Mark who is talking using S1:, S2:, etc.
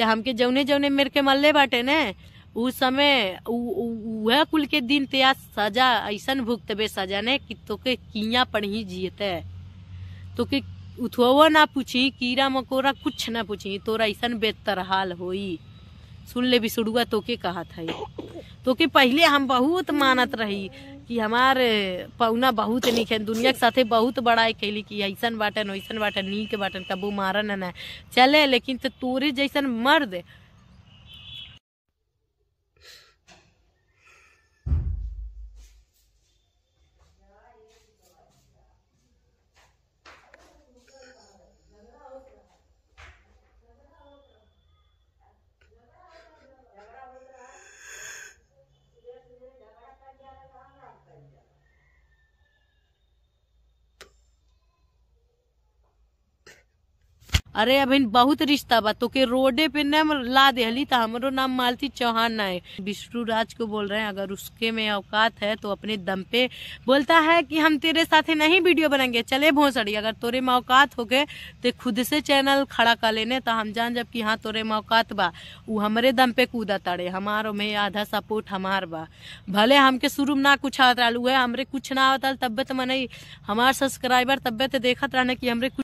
S1: ते के जौने जौने मेरे के मल्ले बाटे ने उ समय वह कुल के दिन ते आज सजा ऐसा भुगतबे सजा ने कि के किया पढ़ी जियते के उठवा ना पूछी कीड़ा मकोड़ा कुछ ना पूछी तोरा ऐसा बेहतर हाल होई सुन ले बिसुड़ुआ तोके कहा था के पहले हम बहुत मानत रही कि हमारे पौना बहुत निक है दुनिया के साथे बहुत बड़ा है कैली कि ऐसा बाटन वैसा बाटन नीक बाटन कबू मारन है चले लेकिन तो तोरे जैसन मर्द अरे अभी बहुत रिश्ता बा तो के रोडे पे न ला देहली तो हमारो नाम मालती चौहान ना है विष्णु राज को बोल रहे हैं अगर उसके में औकात है तो अपने दम पे बोलता है कि हम तेरे साथ नहीं वीडियो बनाएंगे चले भोसड़ी अगर तोरे में औकात हो गए तो खुद से चैनल खड़ा कर लेने तो हम जान जब कि हाँ तोरे में औकात बा वो हमारे दम पे कूदा तड़े हमारो में आधा सपोर्ट हमार बा भले हमके शुरू में ना कुछ आता है हमारे कुछ ना आता तब मन हमार सब्सक्राइबर तबियत देखते रहने की हमारे